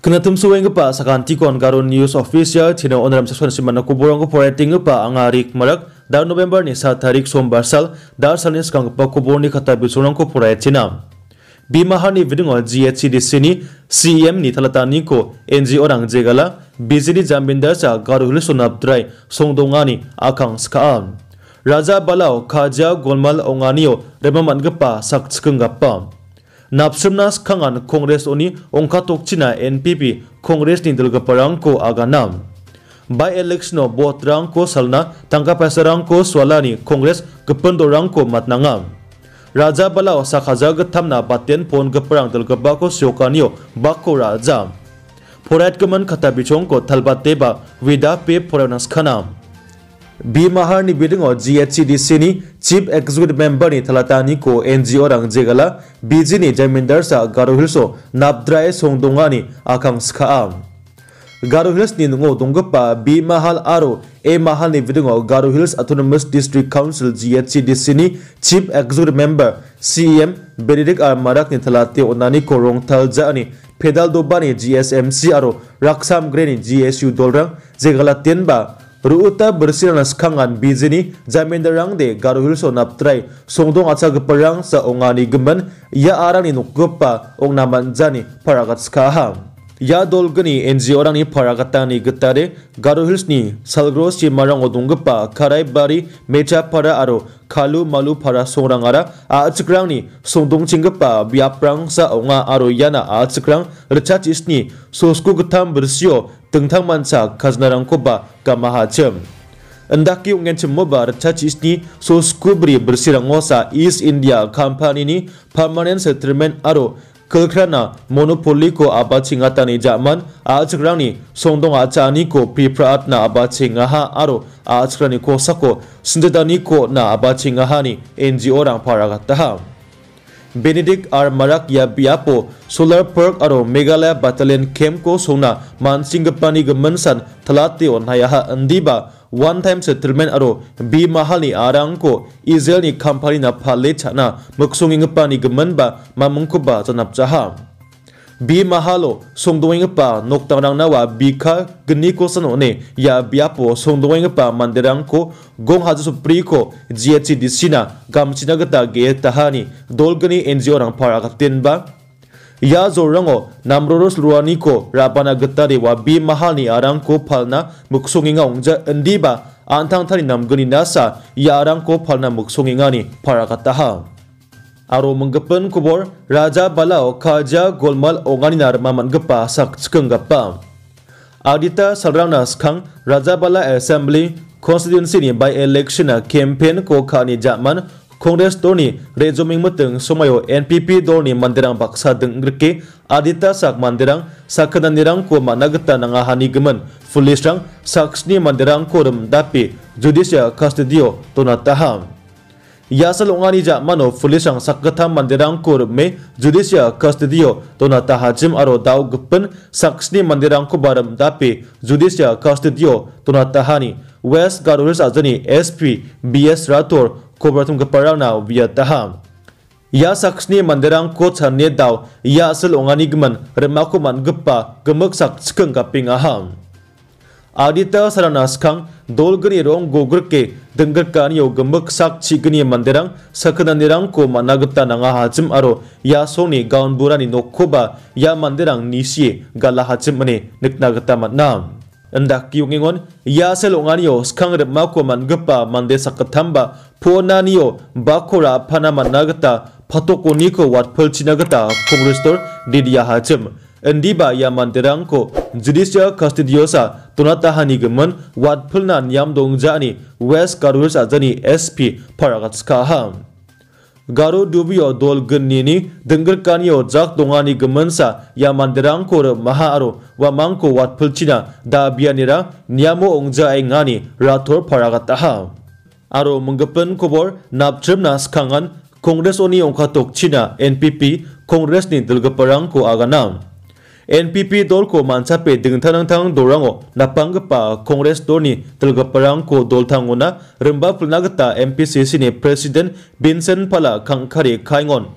Kena Kinatum suwe ngepa sakan tikon garun news official cina onram section simana kuburong operating pa angarik merak dar November ni sa tarik som barsal dar salni skang pa ni kata bisurong Bima purai tina. Bimahani vidingo di sini CM ni talatani ko NGO orang jegala jambin jambinder sa garuhul sunab drai dongani akang skaam. Raja Balao Khaja Golmal sak tsikeng sakchkungapam. नापसमना खान कॉग्रेस ओंखाटोना N P P Congress की दलगपरान को आगाना बै एलेक्शनों boat रंग को सलना तंगा पैसा रंग को सोला कॉग्रेस गपंदो रंग को मतना राजा बलाओ साखाजा थमना बातें पोन गपरंग दलगबा को सोकानियो बाको राजा फोराट गमन खता बिछों को थलबा तेबा विदा पे फोरनास खनाम बीमाहार नि बिडिंग ओ जीएचसीडीसी नि चीफ एग्जीक्यूटिव मेंबर नि थलातानि को एनजीओ रंग जेगला बीजी नि जमींदार सा गारोहिलसो नाबद्राय सोंदोंगा नि आकांक्षा गारो हिल्स नि नुगो दोंगपा बी महल आरो ए महल नि बिडिंग ओ Garo hills autonomous district council GHCDC नि chief executive member CM Benedict R Marak नि थलाते ओनानि को रोंगथल जानि फेडरल दोबानि जीएसएमसी आरो रक्षाम ग्रेनि जीएसयू दोलरंग जेगला तेनबा Ruuta bersil sekangan bizini zaman derang de garuhilso naptrai songdong atsageparang sa ongani gemen ya arang ni nukgepa ong naman zani paragat skaham. Ya dolgani NGO orang ni paragatani getare garuhils ni salgros si marang odunggepa karai bari mecha para aro kalu malu para songrang ara aatsukrang ni songdong chinggepa biaprang sa onga aro yana aatsukrang rechat isni sosku getam bersio tengtang mansa kaznaran koba kamahacem. Endaki ungen so skubri soskubri bersirangosa East India Company ni permanent settlement aro kelkrana monopoly ko abachingatani jaman ajgrani songdong achani ko pripratna ha aro ko sako sindadani ko na ha ni NGO rang ha Benedict R Marak या बियापो solar Perk और Meghalaya battalion Khem को सोना मान पानी मनसन थलाते नाया अंदीबा वन टाइम सेटलमेंट और बी महाली आरंग को इजेल कंपनी ना फाले छाना मकसूंग पानी मनबा मामुंग को bi mahalo songdoing pa noktarang nawa bika gni ko sanone ya biapo songdoing pa mandirang ko gong haju supri ko GHC disina gamchina gata ge tahani dolgani NGO rang paragatin ba ya zo r या जोरंगो नामरोरोस रुआनी a ो a ा a ा न ा गत्तारे वा B a ह ा न ी आरांग क n फलना म ु क ् स ों ग िं ग j a ं ज ा अंदीबा आंथांग थारी नामगनी नासा a ा आ र ा ko p ो फलना मुक्सोंगिंगानी फ a ा a त ् त ा हा आरोपन खबर राजा बलाओ खाजा गोलमल ओगानीनार मामगपा सकगप्पा आदिता सलराना सिखंग Raja Bala assembly constituency by election campaign को खानी जामन कंग्रेस दौर रेजोमिंग समय एन पी पी दौर बक्सा दंग्रकी आदिता सक मंदिर सकदान को मानगता नंगाहागमन पुलिस सक्स मंदिर को रम दापी जुडिशियल कस्टडियो तोनाता यासल ओंगानीजा मनो मंदिर कुर मे में जुडिशिया कस्टडियो तो न तहाजिम अरो दाउ गुप्पन सक्सनी मंदिर को बारम दापे जुडिशिया कस्टडियो तो न तहानी वेस्ट गारुलिस आजनी एसपी बीएस राठौर कोबरतम गपराना विया तहा या सक्सनी मंदिर को छन्ने दाउ या असल ओंगानीगमन रेमाकु मनगप्पा गमक सक्सकंग पिंगाहा आदित्य सरनास्खंग दोलगनी रोंग गोग्र के dengarkan yo gemek sak chigni manderang sakdanirang ko managta nanga hajim aro ya soni gaun burani nokkoba ya manderang nisi gala hajim mane nikna gata matna andak yungingon ya selongani yo skang rep mako mangepa mande sakatamba pona u n yo bakora p a n a managta p a t o k o niko w a t p h l chinagata kongrestor didia hajim endiba ya manderang ko judicial custodiosa tunatahani tahani gemen wat pelnan nyam dong jani west Carvers ajani sp paragat ska garo dubio dol gennini dengger kanio jak dongani gemensa ya manderang kor maha aro wa mangko wat pelcina da bianira nyamo ongja ngani rathor pharakat ha aro menggepen kobor napchrimna kangan kongres oni ongkha china npp kongres ni dilgaparang ko aganam NPP dolko mancha pe dingthanang thang dorango napangpa Congress dorni tilgaparang ko dolthango na rimba pulnagata MPCC ni President Vincent Pala kangkhari khaingon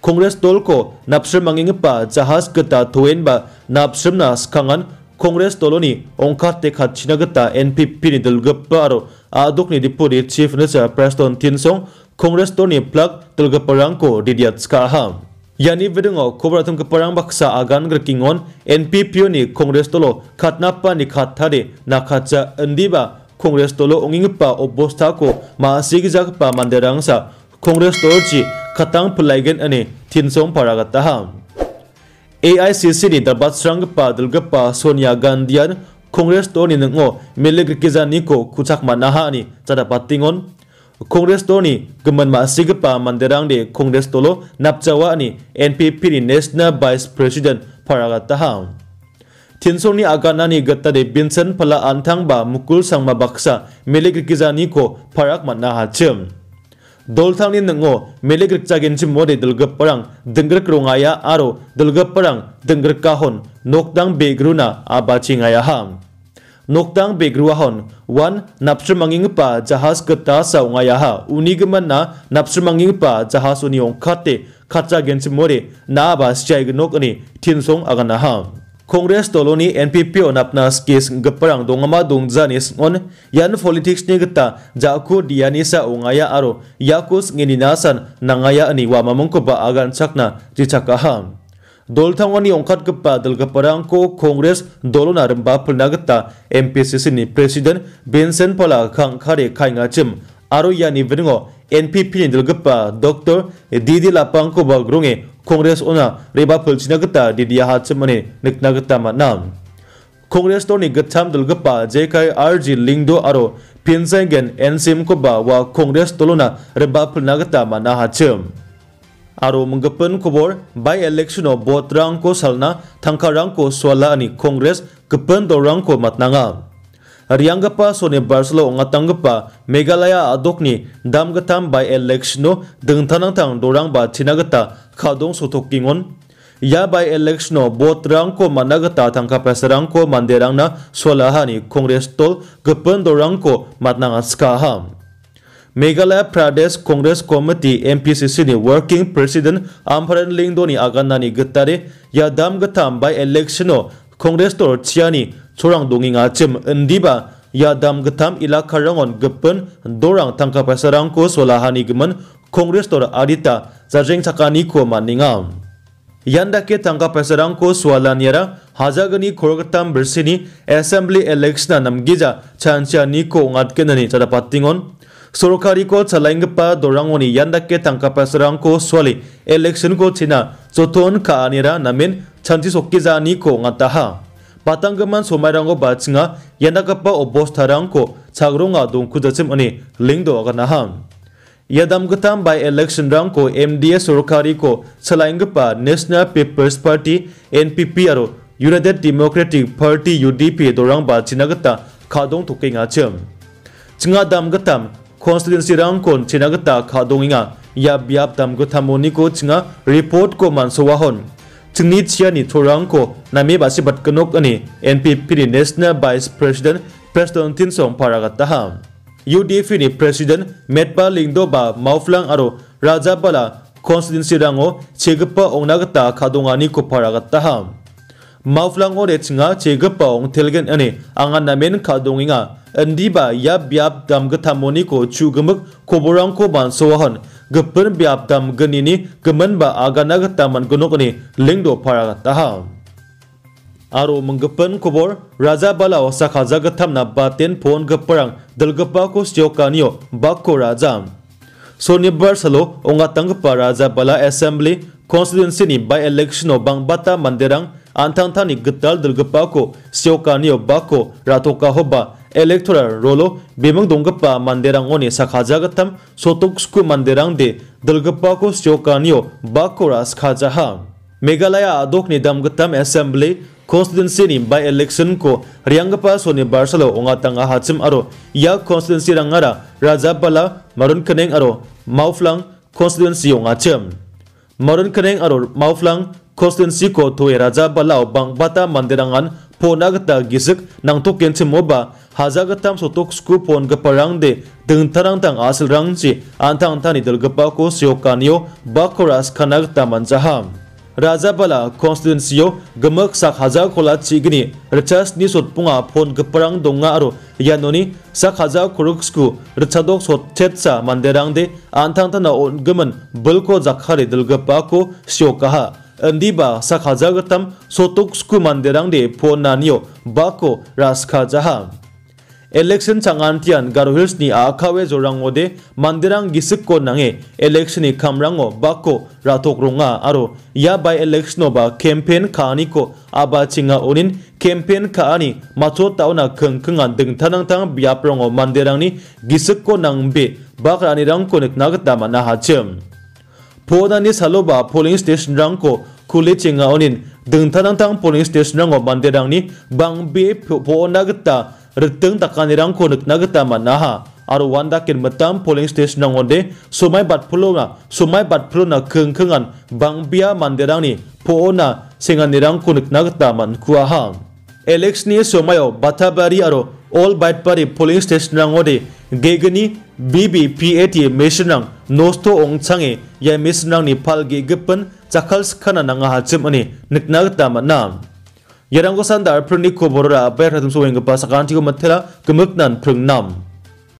Congress dolko napsir mangingpa jahas gata thoenba napsirna skangan Congress doloni ongkhat te khatchinagata NPP ni dilgapa aro adokni deputy chief nasa Preston Tinsong Congress dorni plug tilgaparang ko didiat skaha Yani vedungo kobra tum ke parang baksa agan ger kingon NPPO ni Kongres tolo khatnapa ni khathare na khatcha andiba Kongres tolo ongingpa obosta ko ma sigijak pa manderang sa Kongres tolo chi khatang phulaigen ane thinsom paragata ha AICC ni darbat srang pa dalgapa Sonia Gandhian Kongres tolo ni ngo milig kizani ko kuchak manaha ani chada patingon Congress to ni gaman ma sigpa manderang de Congress to lo napchawa ni NPP ni National Vice President paraga tahaun Tinson ni agana ni gatta de Vincent phala anthang ba Mukul Sangma baksa Melik Kizani ko parak manna ha chim Dolthang ni nango Melik Rikchagin chim mode dalgap parang dengrak rongaya aro dalgap parang dengrak kahon nokdang begruna abachingaya ham Noktang begruahon wan napsur pa jahas sa ungayaha, unigeman na napsur pa jahas uniong kate kaca gensi mori na siya ignok ni tinsong aganaha. Kongres Toloni NPP apna skis ama dongama zanis on yan politics ni geta jaku diani sa ungaya aro yakus ngininasan nangaya ani wamamongko ba agan sakna dicakaham. दोलथांगवानि ओंखादगोपा दोलगोपारांखौ Congress दलन आरोबा फुलनागोता एमपीसीसीनि president बेनसेन पला खांखारे खाइङाचिम आरो यानि बिदिङ एनपीपीनि दोलगोपा doctor दिदि लापांखौ रेबा फुलसिनागोता दिदिया हाचिमनि कंग्रेस दलनि गोथाम दोलगोपा जेखाय are जि लिंदो आरो वा कंग्रेस दलना रेबा फुलनागोता माना आरो मंगपन खबर बाय इलेक्शन बोट रंग को सलना थंका रंग को सोला अनि कांग्रेस गपन दो रंग को मतनांगा रियांगपा सोने बार्सलो अंगतंगपा मेघालय अदोकनि दामगतम बाय इलेक्शन थंग दोरांग बा थिनागता खादों सोथोकिंगन या बाय इलेक्शन बोट रंग को मनागता थंका पेसरंग को मंदेरंगना सोलाहानि कांग्रेस तोल गपन दो रंग को मतनांगा स्काहाम Meghalaya Pradesh Congress Committee MPCC ni Working President Amparan Lingdo ni aganani getari yadam getam by election no Congress tor ciani sorang dongi ngacem endiba yadam getam ilakarangon gepen dorang tangka pasarangko solahani gemen Congress tor adita zajeng sakani ko maningam yandake tangka pasarangko swalanyara hajagani khorgatam bersini assembly election namgija chanchani ko ngatkenani chada pattingon सरकारी को चलाइंगपा दोरंगोनी यंदके तंकापा सरंग को सोली election को छिना जोथोन खानिरा नमिन छंति सोक्किजानी को ngataha patanggaman somairango bachinga yandakapa obostharangko chagronga dongkhujachim ani lingdo aganaha यदमगताम by election रंग को एमडीए सरकारी को चलाइंगपा नेशनल पीपल्स पार्टी एनपीपी और यूनाइटेड डेमोक्रेटिक पार्टी यूडीपी दोरंग बाचिनागता खादों चिंगा चिंगादामगताम constituency rang kon chinagata khadonginga ya biap tam go thamoni ko chinga report ko mansowa hon chingni chiani thorang ko nami basi batkanok ani npp ni national vice president president tin som paragata ha udf ni president metpa lingdo ba mauflang aro rajabala constituency rango chegpa ongnagata khadongani ko paragata ha mauflang ore chinga chegpa ong telgen ani anga namen khadonginga Ndiba yab yab dam getamoni ko chu gemuk koborang ko ban sohon gepen biab dam genini gemen ba agana getaman genok ni lingdo paragat taham. आरो मंगपन खबर राजा बाला साखाजा गथामना बातेन phone गपरां दलगपा को स्योकानियो बाको राजा सोनिबर सलो ओंगातंग पा Raja Bala assembly constituency by election बांगबाता मंदिरां आंथांथानि गताल दलगपा को स्योकानियो बाको रातोका होबा electoral rolo bimang donggapa manderangoni sakhajagatam sotoksku manderangde dalgapa ko siokanio bakora skhajaha Meghalaya आदोकनि दामगतम assembly constituency by election ko riangpa soni barsalo onga tanga hachim aro ya constituency rangara rajapala marun khaneng aro mauflang constituency onga chem marun khaneng aro mauflang constituency ko thoi rajapala bangbata mandirangan pona gata gizik nangto kensi moba haza gatam sotok sku pon ga parang de tarang tang asil rang ji antang tani dalgapa ko siokaniyo bakoras khana gata jaham. Raja bala konstitusio gemek sak haza kola chigni ricas ni punga phon gprang donga aro yanoni sak haja kuruksku richadok sotchetsa manderang de antang tana on gemen bulko jakhari dilgapa ko siokaha ndiba sakhaja gatam sotuk sku manderang de po nanio bako raskhaja ha election changantian g a r u h i l s ni a k a w e jorango de manderang gisik ko nange election ni k a m r a n g o bako ratok r u n g a aro ya by election o ba campaign k a a n i ko aba chinga onin campaign k a a n i macho tauna k e n g k e n g a n d e n g t a n a n g tang biaprongo manderang ni gisik ko nangbe bakrani rang ko nikna gatama na hachem ni saloba polling station rangko kuli chingaonin tang polling station rango bang be poona gita Reteng takani rangko nikna gita manaha aro wanda kin metam polling station rangonde sumai batpulona sumai batpulona kengkengan bangbia manderangni poona singani rangko nikna gita mankuaha Alex ni sumayo batabari aro all batpari polling station rangode gegeni BBPAT mesinang nosto ong changi ya mesinang ni pal gi gipen chakhal skhana na nga hachim ani Nag ta ma nam yarang go sandar prni ko borora ba ratum so wing ba sakanti ko mathela kumuknan prung nam